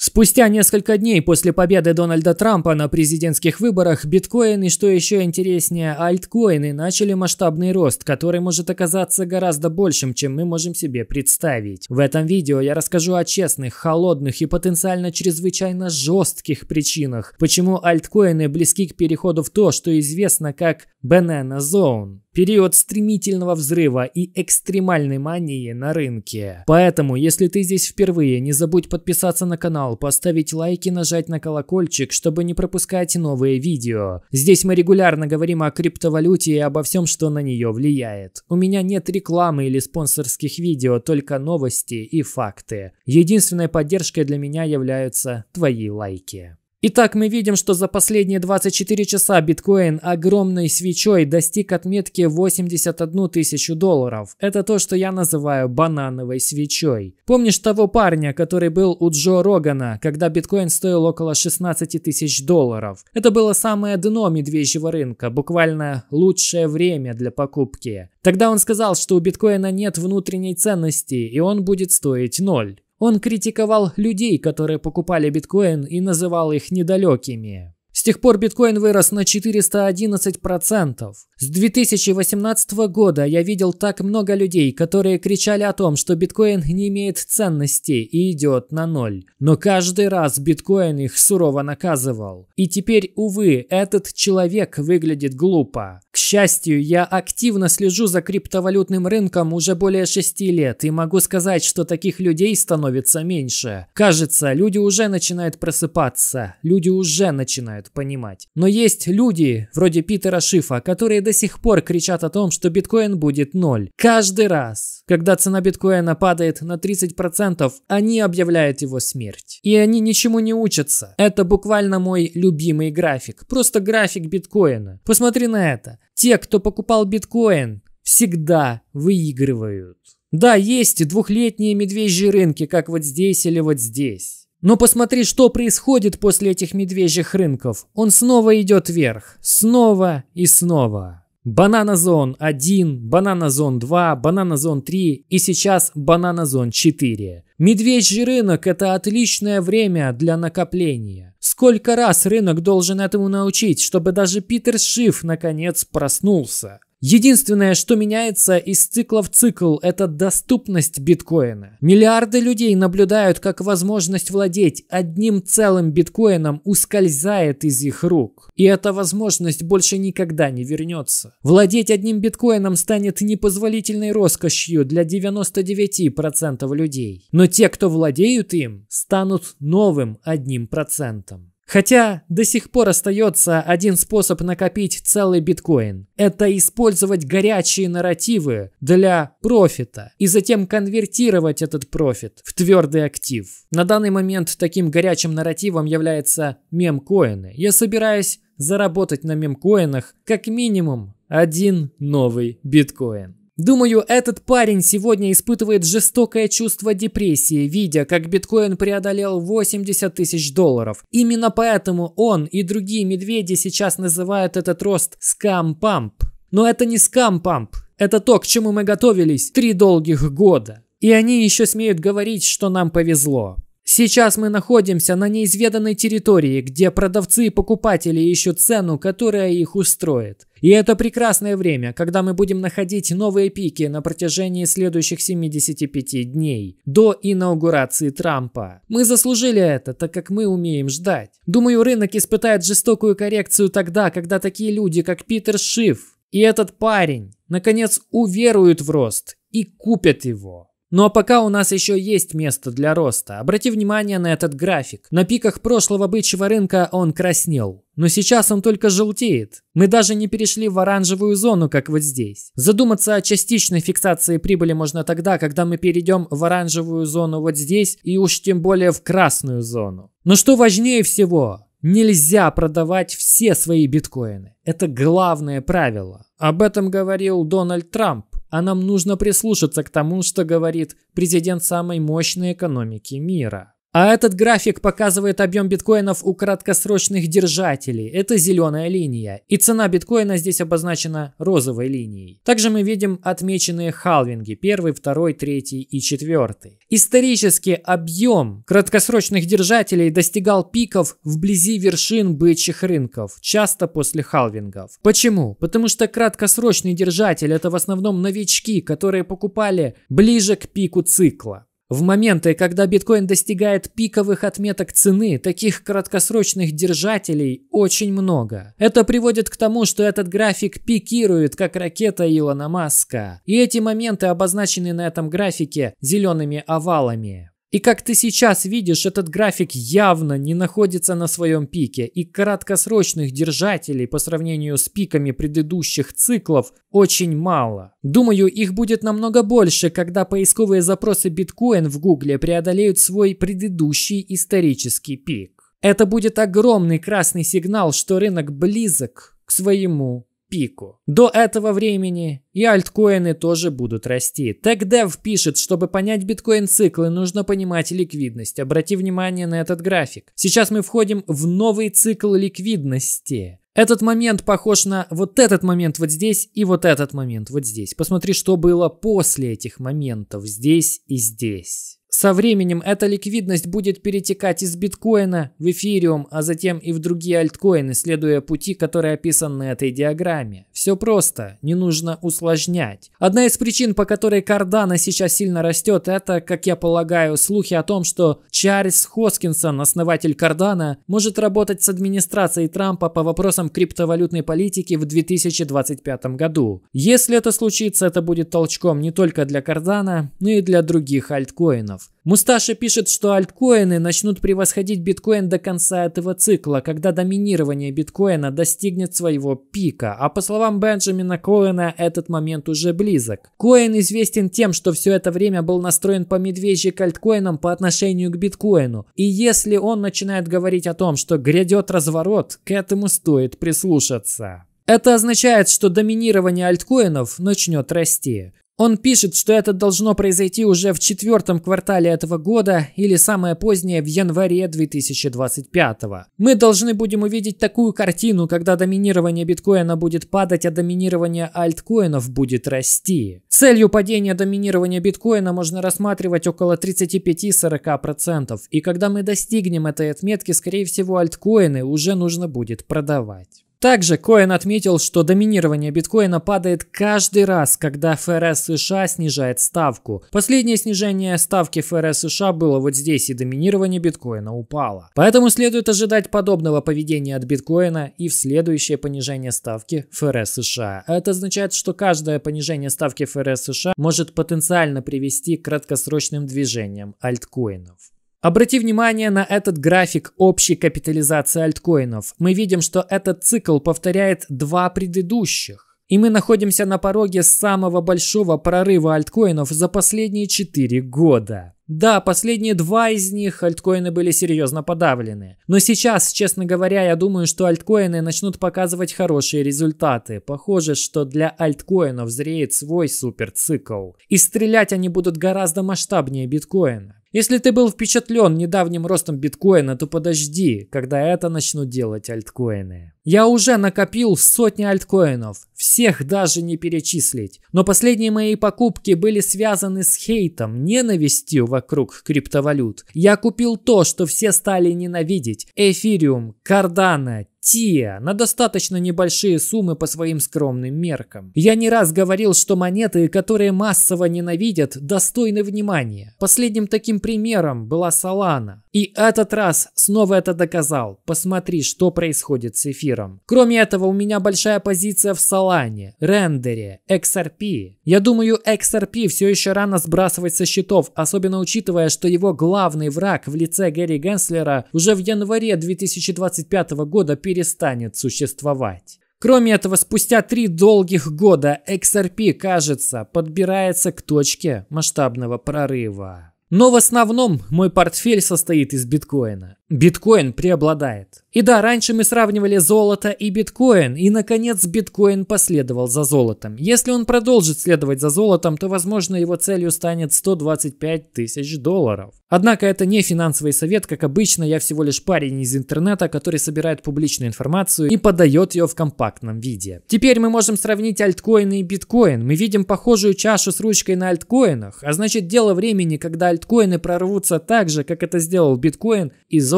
Спустя несколько дней после победы Дональда Трампа на президентских выборах биткоин и, что еще интереснее, альткоины начали масштабный рост, который может оказаться гораздо большим, чем мы можем себе представить. В этом видео я расскажу о честных, холодных и потенциально чрезвычайно жестких причинах, почему альткоины близки к переходу в то, что известно как Banana Zone период стремительного взрыва и экстремальной мании на рынке. Поэтому, если ты здесь впервые, не забудь подписаться на канал, поставить лайк и нажать на колокольчик, чтобы не пропускать новые видео. Здесь мы регулярно говорим о криптовалюте и обо всем, что на нее влияет. У меня нет рекламы или спонсорских видео, только новости и факты. Единственной поддержкой для меня являются твои лайки. Итак, мы видим, что за последние 24 часа биткоин огромной свечой достиг отметки 81 тысячу долларов. Это то, что я называю банановой свечой. Помнишь того парня, который был у Джо Рогана, когда биткоин стоил около 16 тысяч долларов? Это было самое дно медвежьего рынка, буквально лучшее время для покупки. Тогда он сказал, что у биткоина нет внутренней ценности и он будет стоить ноль. Он критиковал людей, которые покупали биткоин и называл их недалекими. С тех пор биткоин вырос на 411%. С 2018 года я видел так много людей, которые кричали о том, что биткоин не имеет ценности и идет на ноль. Но каждый раз биткоин их сурово наказывал. И теперь, увы, этот человек выглядит глупо. К счастью, я активно слежу за криптовалютным рынком уже более шести лет и могу сказать, что таких людей становится меньше. Кажется, люди уже начинают просыпаться, люди уже начинают понимать. Но есть люди, вроде Питера Шифа, которые до сих пор кричат о том, что биткоин будет ноль. Каждый раз, когда цена биткоина падает на 30%, они объявляют его смерть. И они ничему не учатся. Это буквально мой любимый график. Просто график биткоина. Посмотри на это. Те, кто покупал биткоин, всегда выигрывают. Да, есть двухлетние медвежьи рынки, как вот здесь или вот здесь. Но посмотри, что происходит после этих медвежьих рынков. Он снова идет вверх. Снова и снова. Банана Зон 1, Банана Зон 2, Банана Зон 3 и сейчас Банана Зон 4. Медвежий рынок – это отличное время для накопления. Сколько раз рынок должен этому научить, чтобы даже Питер Шиф наконец проснулся? Единственное, что меняется из цикла в цикл, это доступность биткоина. Миллиарды людей наблюдают, как возможность владеть одним целым биткоином ускользает из их рук. И эта возможность больше никогда не вернется. Владеть одним биткоином станет непозволительной роскошью для 99% людей. Но те, кто владеют им, станут новым одним процентом. Хотя до сих пор остается один способ накопить целый биткоин. Это использовать горячие нарративы для профита и затем конвертировать этот профит в твердый актив. На данный момент таким горячим нарративом является мемкоины. Я собираюсь заработать на мемкоинах как минимум один новый биткоин. Думаю, этот парень сегодня испытывает жестокое чувство депрессии, видя, как биткоин преодолел 80 тысяч долларов. Именно поэтому он и другие медведи сейчас называют этот рост скам-памп. Но это не скам-памп. Это то, к чему мы готовились три долгих года. И они еще смеют говорить, что нам повезло. Сейчас мы находимся на неизведанной территории, где продавцы и покупатели ищут цену, которая их устроит. И это прекрасное время, когда мы будем находить новые пики на протяжении следующих 75 дней, до инаугурации Трампа. Мы заслужили это, так как мы умеем ждать. Думаю, рынок испытает жестокую коррекцию тогда, когда такие люди, как Питер Шиф и этот парень, наконец уверуют в рост и купят его. Ну а пока у нас еще есть место для роста. Обрати внимание на этот график. На пиках прошлого бычьего рынка он краснел. Но сейчас он только желтеет. Мы даже не перешли в оранжевую зону, как вот здесь. Задуматься о частичной фиксации прибыли можно тогда, когда мы перейдем в оранжевую зону вот здесь и уж тем более в красную зону. Но что важнее всего, Нельзя продавать все свои биткоины. Это главное правило. Об этом говорил Дональд Трамп а нам нужно прислушаться к тому, что говорит президент самой мощной экономики мира. А этот график показывает объем биткоинов у краткосрочных держателей. Это зеленая линия. И цена биткоина здесь обозначена розовой линией. Также мы видим отмеченные халвинги. Первый, второй, третий и четвертый. Исторически объем краткосрочных держателей достигал пиков вблизи вершин бычьих рынков, часто после халвингов. Почему? Потому что краткосрочный держатель это в основном новички, которые покупали ближе к пику цикла. В моменты, когда биткоин достигает пиковых отметок цены, таких краткосрочных держателей очень много. Это приводит к тому, что этот график пикирует, как ракета Илона Маска. И эти моменты обозначены на этом графике зелеными овалами. И как ты сейчас видишь, этот график явно не находится на своем пике, и краткосрочных держателей по сравнению с пиками предыдущих циклов очень мало. Думаю, их будет намного больше, когда поисковые запросы биткоин в гугле преодолеют свой предыдущий исторический пик. Это будет огромный красный сигнал, что рынок близок к своему пику. До этого времени и альткоины тоже будут расти. TechDev пишет, чтобы понять биткоин-циклы, нужно понимать ликвидность. Обрати внимание на этот график. Сейчас мы входим в новый цикл ликвидности. Этот момент похож на вот этот момент вот здесь и вот этот момент вот здесь. Посмотри, что было после этих моментов здесь и здесь. Со временем эта ликвидность будет перетекать из биткоина в эфириум, а затем и в другие альткоины, следуя пути, который описан на этой диаграмме. Все просто, не нужно усложнять. Одна из причин, по которой Кардана сейчас сильно растет, это, как я полагаю, слухи о том, что Чарльз Хоскинсон, основатель Кардана, может работать с администрацией Трампа по вопросам криптовалютной политики в 2025 году. Если это случится, это будет толчком не только для Кардана, но и для других альткоинов. Мусташи пишет, что альткоины начнут превосходить биткоин до конца этого цикла, когда доминирование биткоина достигнет своего пика, а по словам Бенджамина Коэна, этот момент уже близок. Коэн известен тем, что все это время был настроен по медвежьи к альткоинам по отношению к биткоину, и если он начинает говорить о том, что грядет разворот, к этому стоит прислушаться. Это означает, что доминирование альткоинов начнет расти. Он пишет, что это должно произойти уже в четвертом квартале этого года или самое позднее в январе 2025. Мы должны будем увидеть такую картину, когда доминирование биткоина будет падать, а доминирование альткоинов будет расти. Целью падения доминирования биткоина можно рассматривать около 35-40%, и когда мы достигнем этой отметки, скорее всего, альткоины уже нужно будет продавать. Также Коэн отметил, что доминирование биткоина падает каждый раз, когда ФРС США снижает ставку. Последнее снижение ставки ФРС США было вот здесь, и доминирование биткоина упало. Поэтому следует ожидать подобного поведения от биткоина и в следующее понижение ставки ФРС США. Это означает, что каждое понижение ставки ФРС США может потенциально привести к краткосрочным движениям альткоинов. Обрати внимание на этот график общей капитализации альткоинов. Мы видим, что этот цикл повторяет два предыдущих. И мы находимся на пороге самого большого прорыва альткоинов за последние 4 года. Да, последние два из них альткоины были серьезно подавлены. Но сейчас, честно говоря, я думаю, что альткоины начнут показывать хорошие результаты. Похоже, что для альткоинов зреет свой суперцикл. И стрелять они будут гораздо масштабнее биткоина. Если ты был впечатлен недавним ростом биткоина, то подожди, когда это начнут делать альткоины. Я уже накопил сотни альткоинов, всех даже не перечислить. Но последние мои покупки были связаны с хейтом, ненавистью вокруг криптовалют. Я купил то, что все стали ненавидеть. Эфириум, Кардана, Тия на достаточно небольшие суммы по своим скромным меркам. Я не раз говорил, что монеты, которые массово ненавидят, достойны внимания. Последним таким примером была Солана. И этот раз снова это доказал. Посмотри, что происходит с эфиром миром. Кроме этого, у меня большая позиция в Solana, рендере, XRP. Я думаю, XRP все еще рано сбрасывать со счетов, особенно учитывая, что его главный враг в лице Гэри Генслера уже в январе 2025 года перестанет существовать. Кроме этого, спустя три долгих года XRP, кажется, подбирается к точке масштабного прорыва. Но в основном мой портфель состоит из биткоина биткоин преобладает. И да, раньше мы сравнивали золото и биткоин, и, наконец, биткоин последовал за золотом. Если он продолжит следовать за золотом, то, возможно, его целью станет 125 тысяч долларов. Однако это не финансовый совет, как обычно, я всего лишь парень из интернета, который собирает публичную информацию и подает ее в компактном виде. Теперь мы можем сравнить альткоины и биткоин. Мы видим похожую чашу с ручкой на альткоинах, а значит дело времени, когда альткоины прорвутся так же, как это сделал биткоин и золото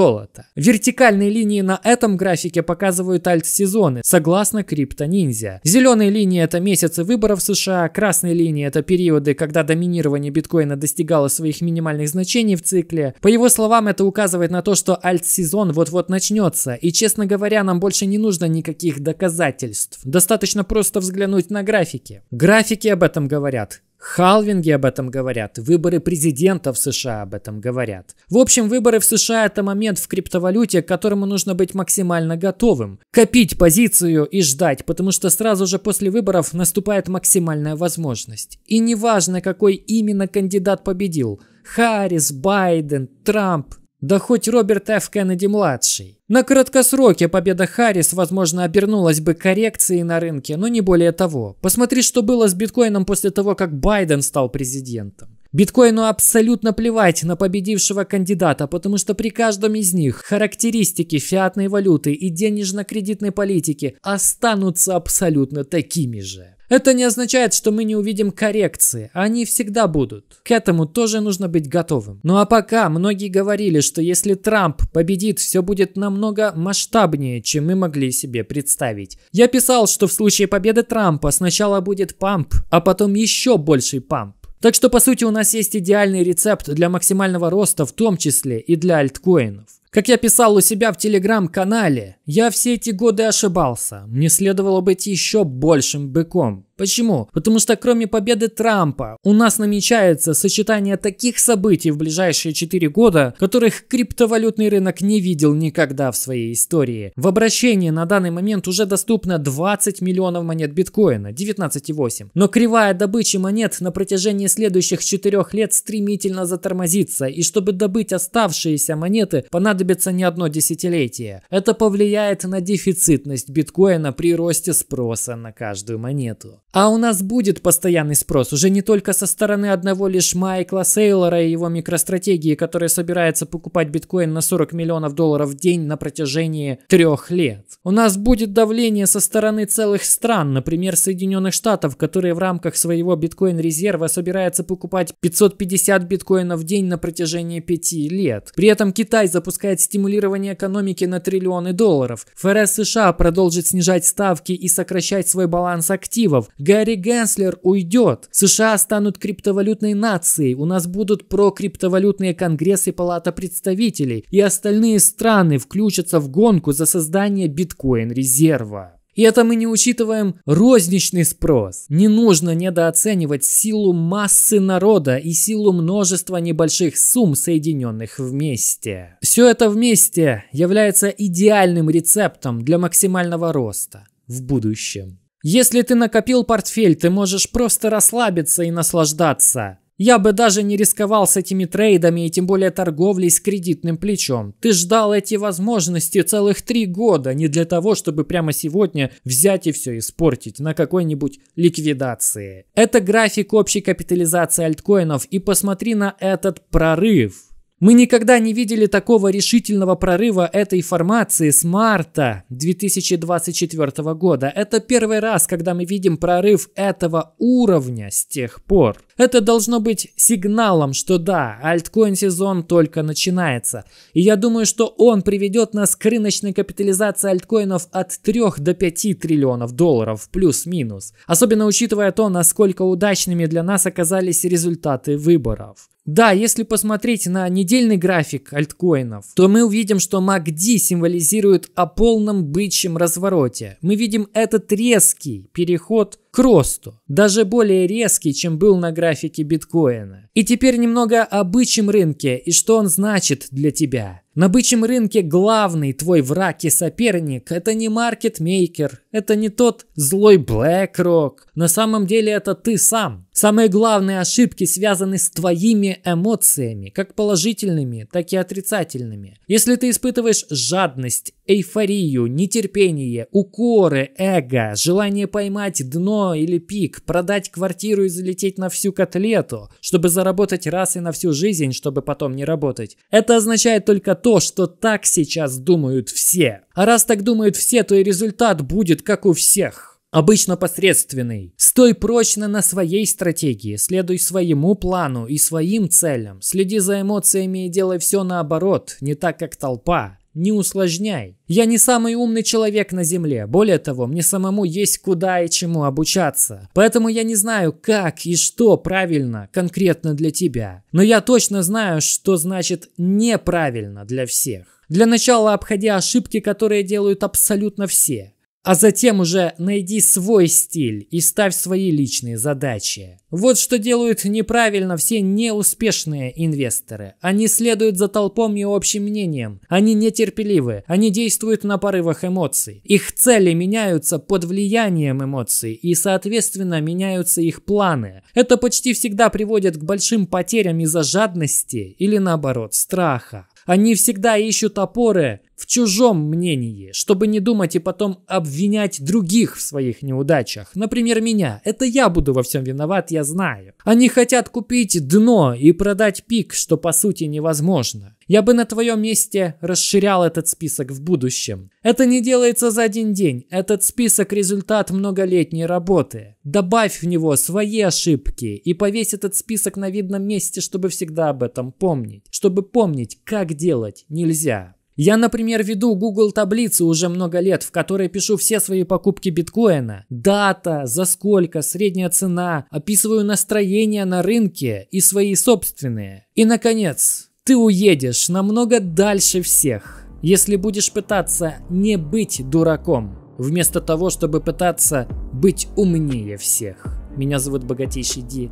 золота. Вертикальные линии на этом графике показывают альт-сезоны, согласно Крипто-ниндзя. Зеленые линии – это месяцы выборов в США, красные линии – это периоды, когда доминирование биткоина достигало своих минимальных значений в цикле. По его словам, это указывает на то, что альт-сезон вот-вот начнется, и, честно говоря, нам больше не нужно никаких доказательств. Достаточно просто взглянуть на графики. Графики об этом говорят. Халвинги об этом говорят, выборы президента в США об этом говорят. В общем, выборы в США – это момент в криптовалюте, к которому нужно быть максимально готовым. Копить позицию и ждать, потому что сразу же после выборов наступает максимальная возможность. И неважно, какой именно кандидат победил – Харрис, Байден, Трамп, да хоть Роберт Ф. Кеннеди-младший. На краткосроке победа Харрис, возможно, обернулась бы коррекцией на рынке, но не более того. Посмотри, что было с биткоином после того, как Байден стал президентом. Биткоину абсолютно плевать на победившего кандидата, потому что при каждом из них характеристики фиатной валюты и денежно-кредитной политики останутся абсолютно такими же. Это не означает, что мы не увидим коррекции, они всегда будут. К этому тоже нужно быть готовым. Ну а пока многие говорили, что если Трамп победит, все будет намного масштабнее, чем мы могли себе представить. Я писал, что в случае победы Трампа сначала будет памп, а потом еще больший памп. Так что, по сути, у нас есть идеальный рецепт для максимального роста, в том числе и для альткоинов. Как я писал у себя в телеграм-канале, я все эти годы ошибался. Мне следовало быть еще большим быком. Почему? Потому что кроме победы Трампа, у нас намечается сочетание таких событий в ближайшие 4 года, которых криптовалютный рынок не видел никогда в своей истории. В обращении на данный момент уже доступно 20 миллионов монет биткоина, 19,8. Но кривая добычи монет на протяжении следующих 4 лет стремительно затормозится, и чтобы добыть оставшиеся монеты, понадобится понадобится не одно десятилетие. Это повлияет на дефицитность биткоина при росте спроса на каждую монету. А у нас будет постоянный спрос уже не только со стороны одного лишь Майкла Сейлора и его микростратегии, который собирается покупать биткоин на 40 миллионов долларов в день на протяжении трех лет. У нас будет давление со стороны целых стран, например, Соединенных Штатов, которые в рамках своего биткоин-резерва собираются покупать 550 биткоинов в день на протяжении пяти лет. При этом Китай запускает означает стимулирование экономики на триллионы долларов. ФРС США продолжит снижать ставки и сокращать свой баланс активов. Гарри Генслер уйдет. США станут криптовалютной нацией. У нас будут прокриптовалютные конгрессы Палата представителей. И остальные страны включатся в гонку за создание биткоин-резерва. И это мы не учитываем розничный спрос. Не нужно недооценивать силу массы народа и силу множества небольших сумм, соединенных вместе. Все это вместе является идеальным рецептом для максимального роста в будущем. Если ты накопил портфель, ты можешь просто расслабиться и наслаждаться. Я бы даже не рисковал с этими трейдами и тем более торговлей с кредитным плечом. Ты ждал эти возможности целых три года, не для того, чтобы прямо сегодня взять и все испортить на какой-нибудь ликвидации. Это график общей капитализации альткоинов и посмотри на этот прорыв. Мы никогда не видели такого решительного прорыва этой формации с марта 2024 года. Это первый раз, когда мы видим прорыв этого уровня с тех пор. Это должно быть сигналом, что да, альткоин сезон только начинается. И я думаю, что он приведет нас к рыночной капитализации альткоинов от 3 до 5 триллионов долларов, плюс-минус. Особенно учитывая то, насколько удачными для нас оказались результаты выборов. Да, если посмотреть на недельный график альткоинов, то мы увидим, что MACD символизирует о полном бычьем развороте. Мы видим этот резкий переход к росту, даже более резкий, чем был на графике биткоина. И теперь немного о бычьем рынке и что он значит для тебя. На бычьем рынке главный твой враг и соперник – это не маркетмейкер, это не тот злой BlackRock. На самом деле это ты сам. Самые главные ошибки связаны с твоими эмоциями, как положительными, так и отрицательными. Если ты испытываешь жадность, эйфорию, нетерпение, укоры, эго, желание поймать дно или пик, продать квартиру и залететь на всю котлету, чтобы заработать раз и на всю жизнь, чтобы потом не работать, это означает только то, то, что так сейчас думают все. А раз так думают все, то и результат будет как у всех обычно посредственный. Стой прочно на своей стратегии, следуй своему плану и своим целям, следи за эмоциями и делай все наоборот, не так как толпа. Не усложняй. Я не самый умный человек на Земле. Более того, мне самому есть куда и чему обучаться. Поэтому я не знаю, как и что правильно конкретно для тебя. Но я точно знаю, что значит неправильно для всех. Для начала обходя ошибки, которые делают абсолютно все. А затем уже найди свой стиль и ставь свои личные задачи. Вот что делают неправильно все неуспешные инвесторы. Они следуют за толпом и общим мнением. Они нетерпеливы. Они действуют на порывах эмоций. Их цели меняются под влиянием эмоций и, соответственно, меняются их планы. Это почти всегда приводит к большим потерям из-за жадности или, наоборот, страха. Они всегда ищут опоры в чужом мнении, чтобы не думать и потом обвинять других в своих неудачах. Например, меня. Это я буду во всем виноват, я знаю. Они хотят купить дно и продать пик, что по сути невозможно. Я бы на твоем месте расширял этот список в будущем. Это не делается за один день. Этот список – результат многолетней работы. Добавь в него свои ошибки и повесь этот список на видном месте, чтобы всегда об этом помнить. Чтобы помнить, как делать нельзя. Я, например, веду Google таблицу уже много лет, в которой пишу все свои покупки биткоина. Дата, за сколько, средняя цена, описываю настроение на рынке и свои собственные. И, наконец, ты уедешь намного дальше всех, если будешь пытаться не быть дураком, вместо того, чтобы пытаться быть умнее всех. Меня зовут Богатейший Ди.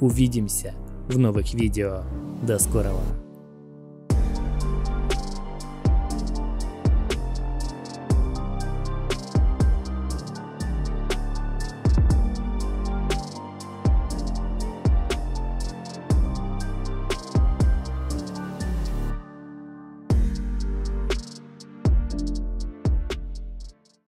Увидимся в новых видео. До скорого.